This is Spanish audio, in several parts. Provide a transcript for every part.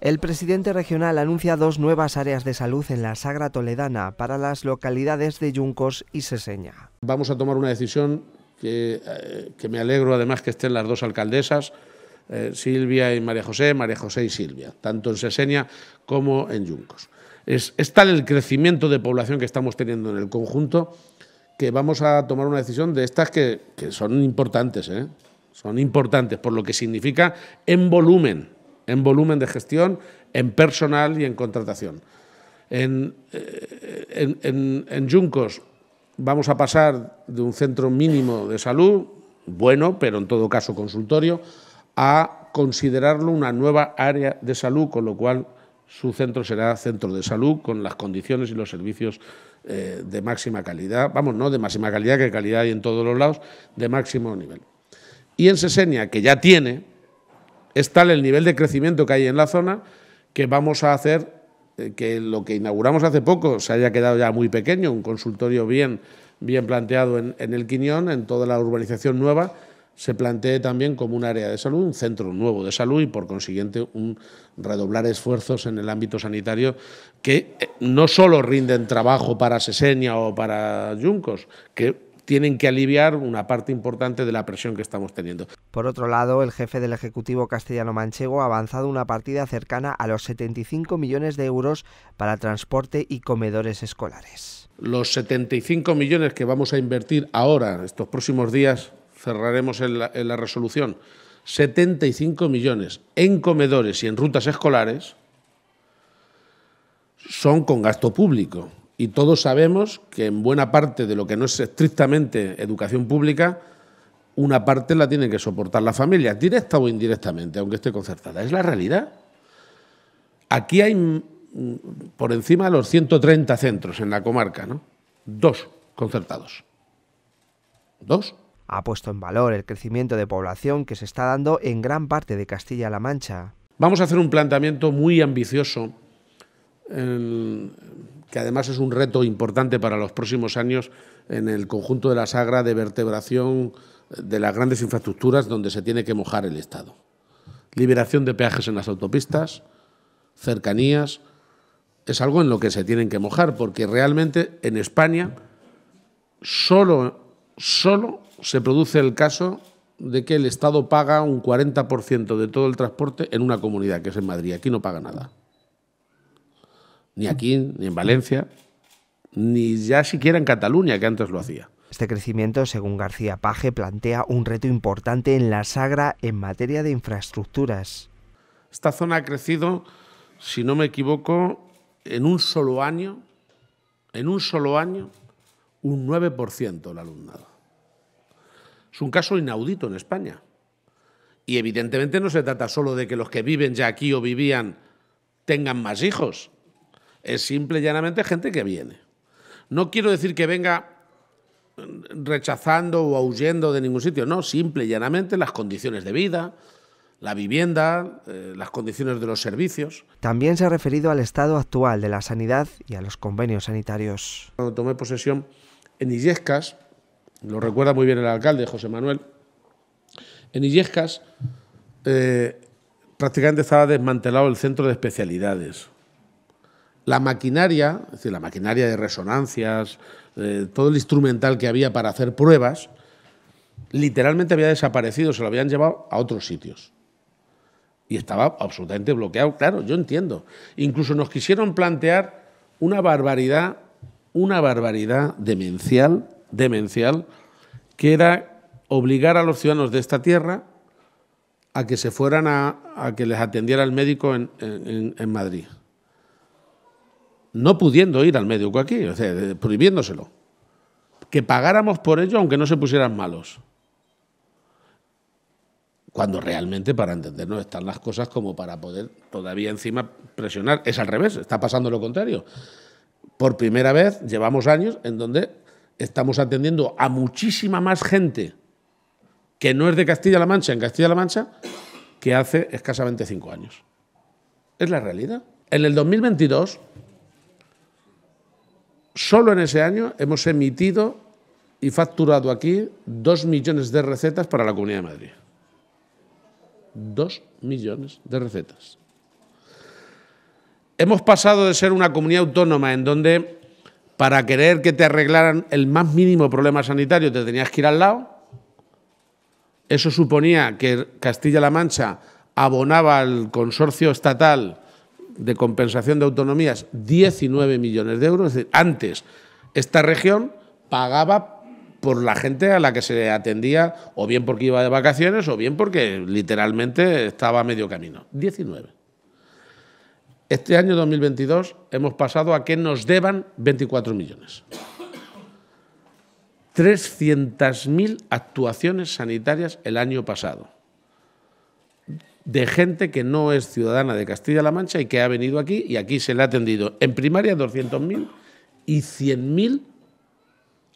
El presidente regional anuncia dos nuevas áreas de salud en la Sagra Toledana para las localidades de Yuncos y Seseña. Vamos a tomar una decisión que, eh, me alegro además que estén las dos alcaldesas, eh, Silvia y María José, María José y Silvia, tanto en Seseña como en Yuncos. Es, tal el crecimiento de población que estamos teniendo en el conjunto que vamos a tomar una decisión de estas que, son importantes, ¿eh? son importantes por lo que significa en volumen en volumen de gestión, en personal y en contratación. Eh, en, en, Juncos vamos a pasar de un centro mínimo de salud, bueno, pero en todo caso consultorio, a considerarlo una nueva área de salud, con lo cual su centro será centro de salud con las condiciones y los servicios eh, de máxima calidad, vamos, no de máxima calidad, que calidad hay en todos los lados, de máximo nivel. Y en Sesenia, que ya tiene, es tal el nivel de crecimiento que hay en la zona que vamos a hacer eh, que lo que inauguramos hace poco se haya quedado ya muy pequeño, un consultorio bien, bien planteado en, el Quiñón, en toda la urbanización nueva, se plantee también como un área de salud, un centro nuevo de salud y, por consiguiente, un redoblar esfuerzos en el ámbito sanitario que eh, no solo rinden trabajo para Seseña o para Yuncos, que tienen que aliviar una parte importante de la presión que estamos teniendo. Por otro lado, el jefe del Ejecutivo castellano manchego ha avanzado una partida cercana a los 75 millones de euros para transporte y comedores escolares. Los 75 millones que vamos a invertir ahora, estos próximos días, cerraremos en la, la resolución, 75 millones en comedores y en rutas escolares son con gasto público y todos sabemos que en buena parte de lo que no es estrictamente educación pública, una parte la tiene que soportar la familia, directa o indirectamente, aunque esté concertada. Es la realidad. Aquí hay mm, por encima de los 130 centros en la comarca, ¿no? Dos concertados. Dos. Ha puesto en valor el crecimiento de población que se está dando en gran parte de Castilla-La Mancha. Vamos a hacer un planteamiento muy ambicioso en, que además es un reto importante para los próximos años en el conjunto de la sagra de vertebración de las grandes infraestructuras donde se tiene que mojar el Estado. Liberación de peajes en las autopistas, cercanías, es algo en lo que se tienen que mojar, porque realmente en España solo, solo se produce el caso de que el Estado paga un 40% de todo el transporte en una comunidad, que es en Madrid. Aquí no paga nada ni aquí, ni en Valencia, ni ya siquiera en Cataluña, que antes lo hacía. Este crecimiento, según García Paje, plantea un reto importante en la sagra en materia de infraestructuras. Esta zona ha crecido, si no me equivoco, en un solo año, en un solo año, un 9% el alumnado. Es un caso inaudito en España. Y evidentemente no se trata solo de que los que viven ya aquí o vivían tengan más hijos, es simple y llanamente gente que viene. No quiero decir que venga rechazando o huyendo de ningún sitio, no, simple y llanamente las condiciones de vida, la vivienda, eh, las condiciones de los servicios. También se ha referido al estado actual de la sanidad y a los convenios sanitarios. Cuando tomé posesión en Illescas, lo recuerda muy bien el alcalde José Manuel, en Illescas eh, prácticamente estaba desmantelado el centro de especialidades la maquinaria, es decir, la maquinaria de resonancias, eh, todo el instrumental que había para hacer pruebas, literalmente había desaparecido, se lo habían llevado a otros sitios. Y estaba absolutamente bloqueado. Claro, yo entiendo. Incluso nos quisieron plantear una barbaridad, una barbaridad demencial, demencial, que era obligar a los ciudadanos de esta tierra a que se fueran a, que les atendiera el médico en Madrid no pudiendo ir al médico aquí, prohibiéndoselo. Que pagáramos por ello aunque no se pusieran malos. Cuando realmente, para entendernos, están las cosas como para poder todavía encima presionar. Es al revés, está pasando lo contrario. Por primera vez llevamos años en donde estamos atendiendo a muchísima más gente que no es de Castilla-La Mancha, en Castilla-La Mancha, que hace escasamente cinco años. Es la realidad. En el 2022 Solo en ese año hemos emitido y facturado aquí dos millones de recetas para la Comunidad de Madrid. Dos millones de recetas. Hemos pasado de ser una comunidad autónoma en donde para querer que te arreglaran el más mínimo problema sanitario te tenías que ir al lado. Eso suponía que Castilla-La Mancha abonaba al consorcio estatal de compensación de autonomías 19 millones de euros. Es decir, antes esta región pagaba por la gente a la que se atendía, o bien porque iba de vacaciones, o bien porque literalmente estaba a medio camino. 19. Este año 2022 hemos pasado a que nos deban 24 millones. 300.000 actuaciones sanitarias el año pasado de gente que no es ciudadana de Castilla-La Mancha y que ha venido aquí y aquí se le ha atendido en primaria 200.000 y 100.000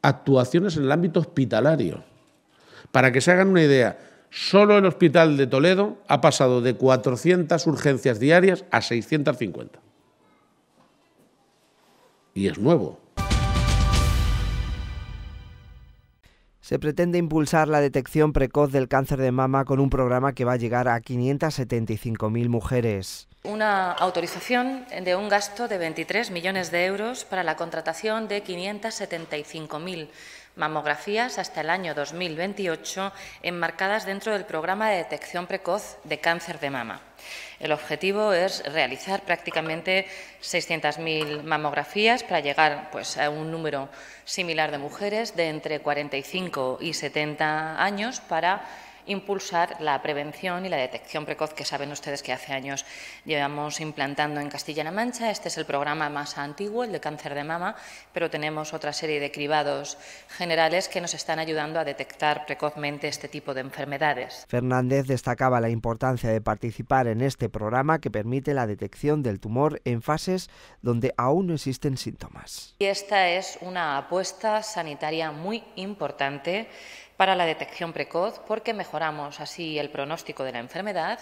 actuaciones en el ámbito hospitalario. Para que se hagan una idea, solo el hospital de Toledo ha pasado de 400 urgencias diarias a 650. Y es nuevo. Se pretende impulsar la detección precoz del cáncer de mama con un programa que va a llegar a 575.000 mujeres. Una autorización de un gasto de 23 millones de euros para la contratación de 575.000 mamografías hasta el año 2028 enmarcadas dentro del programa de detección precoz de cáncer de mama. El objetivo es realizar prácticamente 600.000 mamografías para llegar pues, a un número similar de mujeres de entre 45 y 70 años para impulsar la prevención y la detección precoz que saben ustedes que hace años llevamos implantando en Castilla-La Mancha. Este es el programa más antiguo, el de cáncer de mama, pero tenemos otra serie de cribados generales que nos están ayudando a detectar precozmente este tipo de enfermedades. Fernández destacaba la importancia de participar en este programa que permite la detección del tumor en fases donde aún no existen síntomas. Y esta es una apuesta sanitaria muy importante para la detección precoz porque mejoramos así el pronóstico de la enfermedad,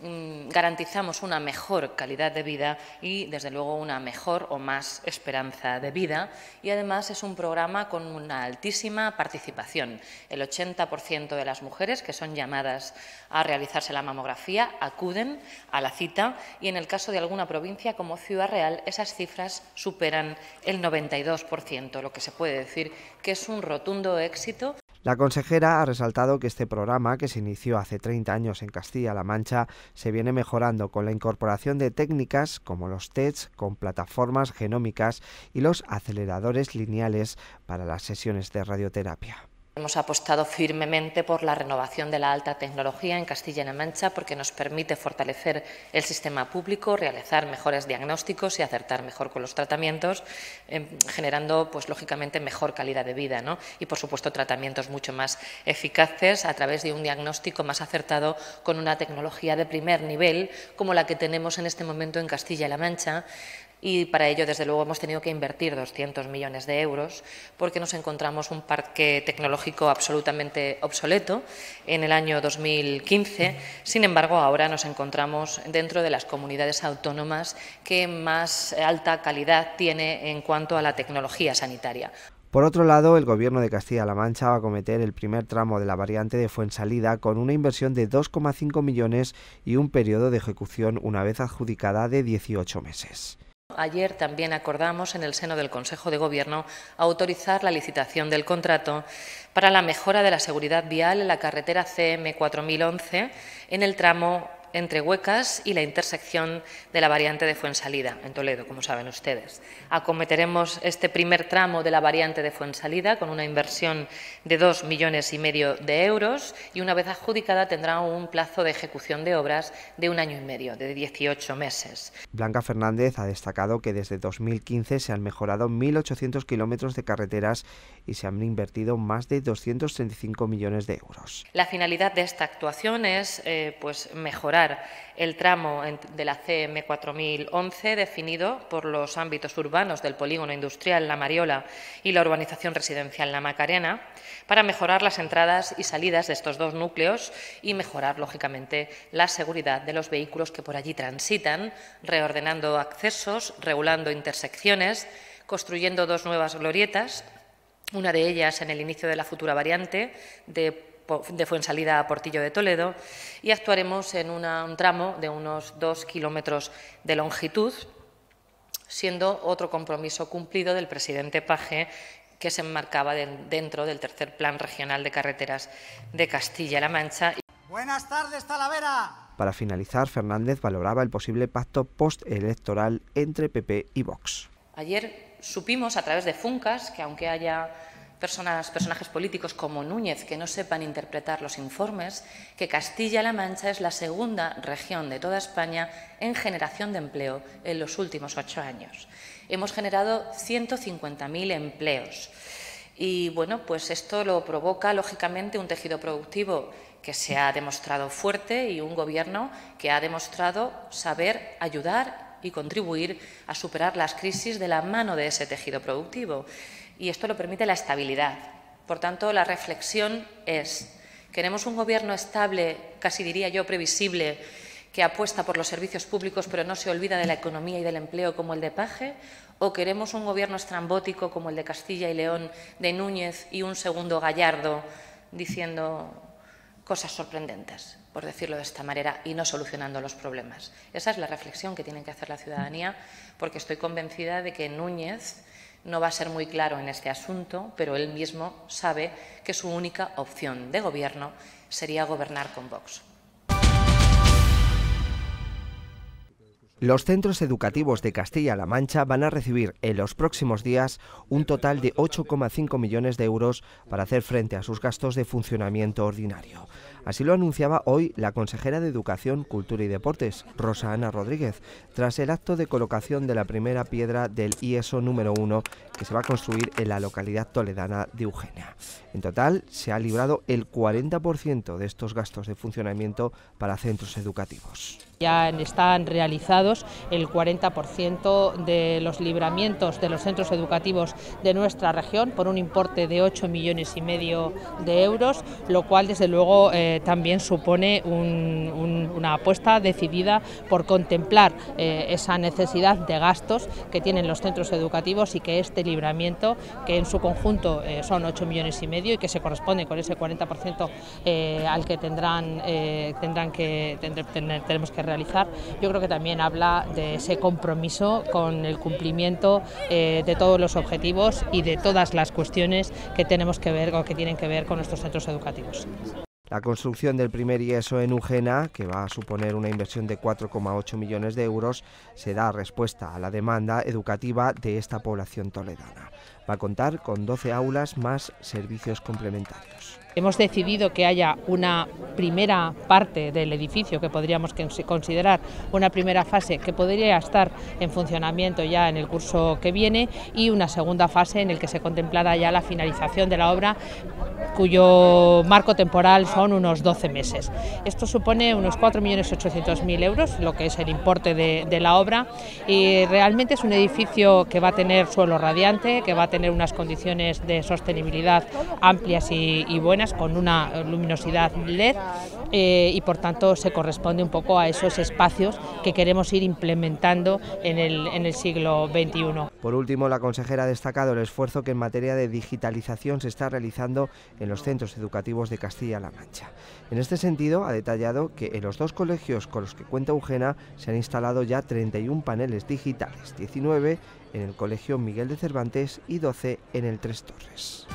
mm, garantizamos una mejor calidad de vida y, desde luego, una mejor o más esperanza de vida. Y, además, es un programa con una altísima participación. El 80% de las mujeres que son llamadas a realizarse la mamografía acuden a la cita y, en el caso de alguna provincia como Ciudad Real, esas cifras superan el 92%, lo que se puede decir que es un rotundo éxito la consejera ha resaltado que este programa, que se inició hace 30 años en Castilla-La Mancha, se viene mejorando con la incorporación de técnicas como los TEDs con plataformas genómicas y los aceleradores lineales para las sesiones de radioterapia. Hemos apostado firmemente por la renovación de la alta tecnología en Castilla-La Mancha porque nos permite fortalecer el sistema público, realizar mejores diagnósticos y acertar mejor con los tratamientos, em, generando, pues lógicamente, mejor calidad de vida y, por supuesto, tratamientos mucho más eficaces a través de un diagnóstico más acertado con una tecnología de primer nivel como la que tenemos en este momento en Castilla-La Mancha, y para ello, desde luego, hemos tenido que invertir 200 millones de euros porque nos encontramos un parque tecnológico absolutamente obsoleto en el año 2015. Sin embargo, ahora nos encontramos dentro de las comunidades autónomas que más alta calidad tiene en cuanto a la tecnología sanitaria. Por otro lado, el Gobierno de Castilla-La Mancha va a cometer el primer tramo de la variante de Fuensalida con una inversión de 2,5 millones y un periodo de ejecución una vez adjudicada de 18 meses ayer también acordamos en el seno del Consejo de Gobierno autorizar la licitación del contrato para la mejora de la seguridad vial en la carretera CM 4011 en el tramo entre Huecas y la intersección de la variante de Fuensalida, en Toledo, como saben ustedes. Acometeremos este primer tramo de la variante de Fuensalida con una inversión de 2 millones y medio de euros y una vez adjudicada tendrá un plazo de ejecución de obras de un año y medio, de 18 meses. Blanca Fernández ha destacado que desde 2015 se han mejorado 1.800 kilómetros de carreteras y se han invertido más de 235 millones de euros. La finalidad de esta actuación es eh, pues, mejorar el tramo de la CM 4011 definido por los ámbitos urbanos del polígono industrial La Mariola y la urbanización residencial La Macarena para mejorar las entradas y salidas de estos dos núcleos y mejorar, lógicamente, la seguridad de los vehículos que por allí transitan, reordenando accesos, regulando intersecciones, construyendo dos nuevas glorietas, una de ellas en el inicio de la futura variante de de Fuensalida a Portillo de Toledo y actuaremos en un tramo de unos dos kilómetros de longitud, siendo otro compromiso cumplido del presidente Paje que se enmarcaba dentro del tercer plan regional de carreteras de Castilla-La Mancha. Buenas tardes, Talavera. Para finalizar, Fernández valoraba el posible pacto postelectoral entre PP y Vox. Ayer supimos a través de Funcas que aunque haya personas, personajes políticos como Núñez que no sepan interpretar los informes, que Castilla-La Mancha es la segunda región de toda España en generación de empleo en los últimos ocho años. Hemos generado 150.000 empleos. Y bueno, pues esto lo provoca lógicamente un tejido productivo que se ha demostrado fuerte y un gobierno que ha demostrado saber ayudar y contribuir a superar las crisis de la mano de ese tejido productivo y esto lo permite la estabilidad. Por tanto, la reflexión es, ¿queremos un gobierno estable, casi diría yo previsible, que apuesta por los servicios públicos pero no se olvida de la economía y del empleo como el de Paje? ¿O queremos un gobierno estrambótico como el de Castilla y León, de Núñez y un segundo Gallardo diciendo cosas sorprendentes, por decirlo de esta manera, y no solucionando los problemas? Esa es la reflexión que tiene que hacer la ciudadanía porque estoy convencida de que Núñez no va a ser muy claro en este asunto, pero él mismo sabe que su única opción de gobierno sería gobernar con Vox. Los centros educativos de Castilla-La Mancha van a recibir en los próximos días un total de 8,5 millones de euros para hacer frente a sus gastos de funcionamiento ordinario. Así lo anunciaba hoy la consejera de Educación, Cultura y Deportes, Rosa Ana Rodríguez, tras el acto de colocación de la primera piedra del IESO número 1 que se va a construir en la localidad toledana de Eugenia. En total, se ha librado el 40% de estos gastos de funcionamiento para centros educativos. Ya están realizados el 40% de los libramientos de los centros educativos de nuestra región por un importe de 8 millones y medio de euros, lo cual desde luego eh, también supone una apuesta decidida por contemplar eh, esa necesidad de gastos que tienen los centros educativos y que este libramiento, que en su conjunto eh, son 8 millones y medio y que se corresponde con ese 40% al que tendrán, tendrán que, tendremos que realizar, yo creo que también habla de ese compromiso con el cumplimiento eh, de todos los objetivos y de todas las cuestiones que tenemos que ver o que tienen que ver con nuestros centros educativos. La construcción del primer IESO en Ugena, que va a suponer una inversión de 4,8 millones de euros, se da respuesta a la demanda educativa de esta población toledana. Va a contar con 12 aulas más servicios complementarios. Hemos decidido que haya una primera parte del edificio que podríamos considerar una primera fase que podría estar en funcionamiento ya en el curso que viene y una segunda fase en el que se contemplará ya la finalización de la obra cuyo marco temporal son unos 12 meses. Esto supone unos 4.800.000 euros, lo que es el importe de, la obra y realmente es un edificio que va a tener suelo radiante, que va a tener unas condiciones de sostenibilidad amplias y buenas con una luminosidad LED eh, y por tanto se corresponde un poco a esos espacios que queremos ir implementando en el, en el siglo XXI. Por último, la consejera ha destacado el esfuerzo que en materia de digitalización se está realizando en los centros educativos de Castilla-La Mancha. En este sentido, ha detallado que en los dos colegios con los que cuenta Eugena se han instalado ya 31 paneles digitales, 19 en el Colegio Miguel de Cervantes y 12 en el Tres Torres.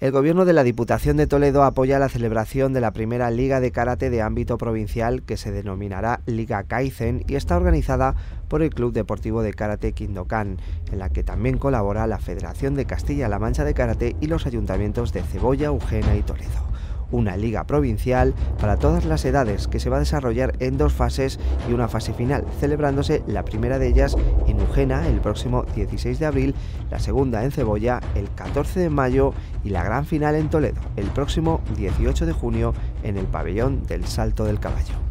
El gobierno de la Diputación de Toledo apoya la celebración de la primera Liga de Karate de ámbito provincial que se denominará Liga Kaizen y está organizada por el Club Deportivo de Karate Kindokan, en la que también colabora la Federación de Castilla-La Mancha de Karate y los ayuntamientos de Cebolla, Eugena y Toledo una liga provincial para todas las edades que se va a desarrollar en dos fases y una fase final, celebrándose la primera de ellas en Ujena el próximo 16 de abril, la segunda en Cebolla el 14 de mayo y la gran final en Toledo el próximo 18 de junio en el pabellón del Salto del Caballo.